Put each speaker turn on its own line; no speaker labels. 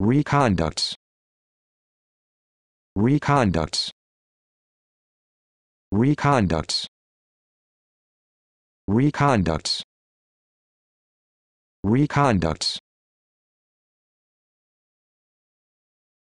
reconducts reconducts reconducts reconducts reconducts